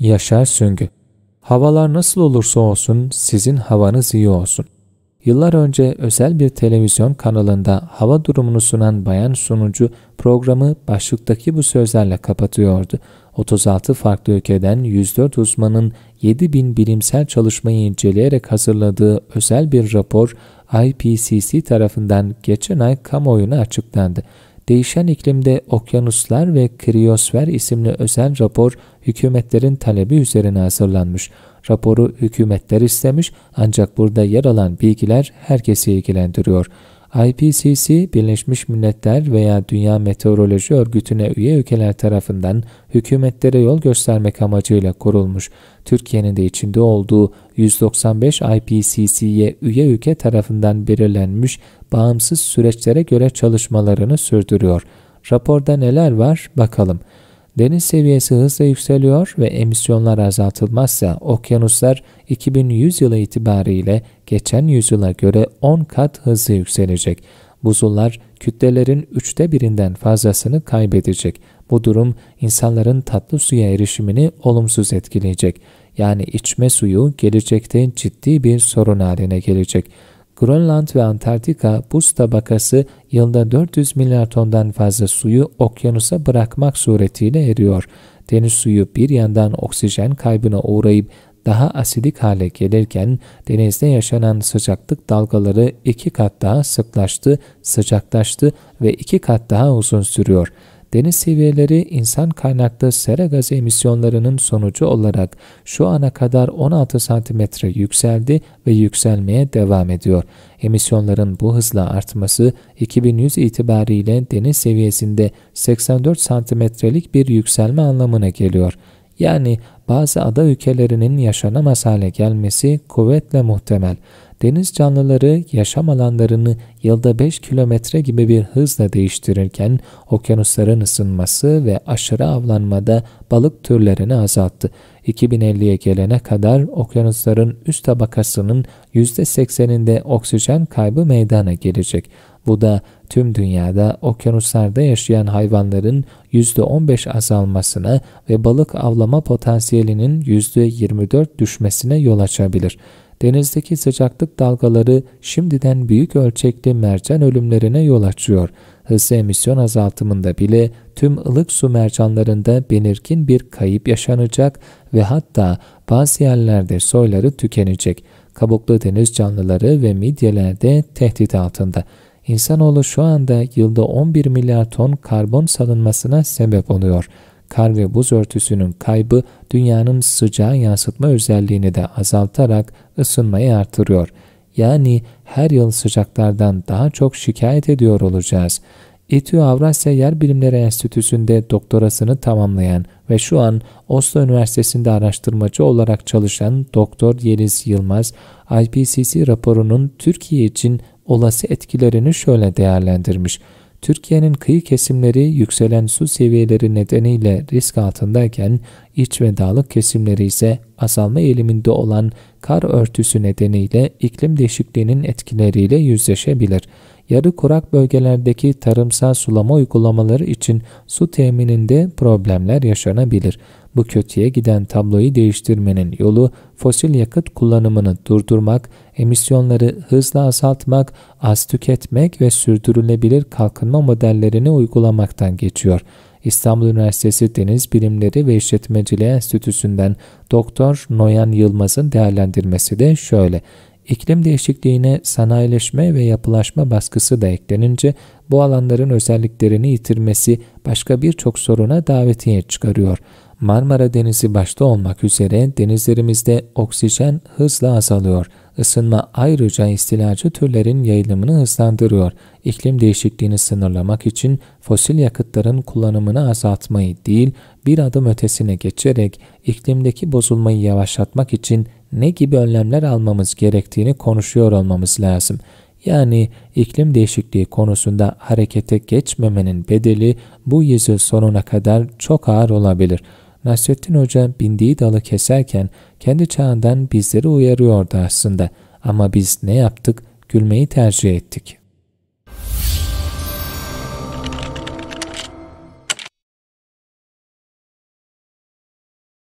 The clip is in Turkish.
Yaşar Süngü Havalar nasıl olursa olsun sizin havanız iyi olsun. Yıllar önce özel bir televizyon kanalında hava durumunu sunan bayan sunucu programı başlıktaki bu sözlerle kapatıyordu. 36 farklı ülkeden 104 uzmanın 7000 bilimsel çalışmayı inceleyerek hazırladığı özel bir rapor IPCC tarafından geçen ay kamuoyuna açıklandı. Değişen iklimde okyanuslar ve kriyosfer isimli özel rapor hükümetlerin talebi üzerine hazırlanmış. Raporu hükümetler istemiş ancak burada yer alan bilgiler herkesi ilgilendiriyor.'' IPCC, Birleşmiş Milletler veya Dünya Meteoroloji Örgütü'ne üye ülkeler tarafından hükümetlere yol göstermek amacıyla kurulmuş, Türkiye'nin de içinde olduğu 195 IPCC'ye üye ülke tarafından belirlenmiş bağımsız süreçlere göre çalışmalarını sürdürüyor. Raporda neler var bakalım. Deniz seviyesi hızla yükseliyor ve emisyonlar azaltılmazsa okyanuslar 2100 yılı itibariyle geçen yüzyıla göre 10 kat hızlı yükselecek. Buzullar kütlelerin üçte birinden fazlasını kaybedecek. Bu durum insanların tatlı suya erişimini olumsuz etkileyecek. Yani içme suyu gelecekte ciddi bir sorun haline gelecek. Grönland ve Antarktika buz tabakası yılda 400 milyar tondan fazla suyu okyanusa bırakmak suretiyle eriyor. Deniz suyu bir yandan oksijen kaybına uğrayıp daha asidik hale gelirken denizde yaşanan sıcaklık dalgaları iki kat daha sıklaştı, sıcaklaştı ve iki kat daha uzun sürüyor deniz seviyeleri insan kaynaklı sera gazı emisyonlarının sonucu olarak şu ana kadar 16 santimetre yükseldi ve yükselmeye devam ediyor. Emisyonların bu hızla artması 2100 itibariyle deniz seviyesinde 84 santimetrelik bir yükselme anlamına geliyor. Yani bazı ada ülkelerinin yaşanamaz hale gelmesi kuvvetle muhtemel deniz canlıları yaşam alanlarını yılda 5 kilometre gibi bir hızla değiştirirken okyanusların ısınması ve aşırı avlanmada balık türlerini azalttı. 2050'ye gelene kadar okyanusların üst tabakasının %80'inde oksijen kaybı meydana gelecek. Bu da tüm dünyada okyanuslarda yaşayan hayvanların %15 azalmasına ve balık avlama potansiyelinin %24 düşmesine yol açabilir. Denizdeki sıcaklık dalgaları şimdiden büyük ölçekli mercan ölümlerine yol açıyor. Hızlı emisyon azaltımında bile tüm ılık su mercanlarında belirgin bir kayıp yaşanacak ve hatta bazı yerlerde soyları tükenecek. Kabuklu deniz canlıları ve midyeler de tehdit altında. İnsanoğlu şu anda yılda 11 milyar ton karbon salınmasına sebep oluyor. Kar ve buz örtüsünün kaybı dünyanın sıcağı yansıtma özelliğini de azaltarak ısınmayı artırıyor. Yani her yıl sıcaklardan daha çok şikayet ediyor olacağız. İTÜ Avrasya Yer Bilimleri Enstitüsü'nde doktorasını tamamlayan ve şu an Oslo Üniversitesi'nde araştırmacı olarak çalışan Doktor Yeliz Yılmaz, IPCC raporunun Türkiye için olası etkilerini şöyle değerlendirmiş. Türkiye'nin kıyı kesimleri yükselen su seviyeleri nedeniyle risk altındayken iç ve dağlık kesimleri ise azalma eğiliminde olan kar örtüsü nedeniyle iklim değişikliğinin etkileriyle yüzleşebilir. Yarı kurak bölgelerdeki tarımsal sulama uygulamaları için su temininde problemler yaşanabilir. Bu kötüye giden tabloyu değiştirmenin yolu fosil yakıt kullanımını durdurmak, emisyonları hızla azaltmak, az tüketmek ve sürdürülebilir kalkınma modellerini uygulamaktan geçiyor. İstanbul Üniversitesi Deniz Bilimleri ve İşletmeciliği Enstitüsü'nden Doktor Noyan Yılmaz'ın değerlendirmesi de şöyle. İklim değişikliğine sanayileşme ve yapılaşma baskısı da eklenince bu alanların özelliklerini yitirmesi başka birçok soruna davetiye çıkarıyor. Marmara Denizi başta olmak üzere denizlerimizde oksijen hızla azalıyor. Isınma ayrıca istilacı türlerin yayılımını hızlandırıyor. İklim değişikliğini sınırlamak için fosil yakıtların kullanımını azaltmayı değil, bir adım ötesine geçerek iklimdeki bozulmayı yavaşlatmak için ne gibi önlemler almamız gerektiğini konuşuyor olmamız lazım. Yani iklim değişikliği konusunda harekete geçmemenin bedeli bu yüzyıl sonuna kadar çok ağır olabilir.'' Nasrettin Hoca bindiği dalı keserken kendi çağından bizleri uyarıyordu aslında ama biz ne yaptık? Gülmeyi tercih ettik.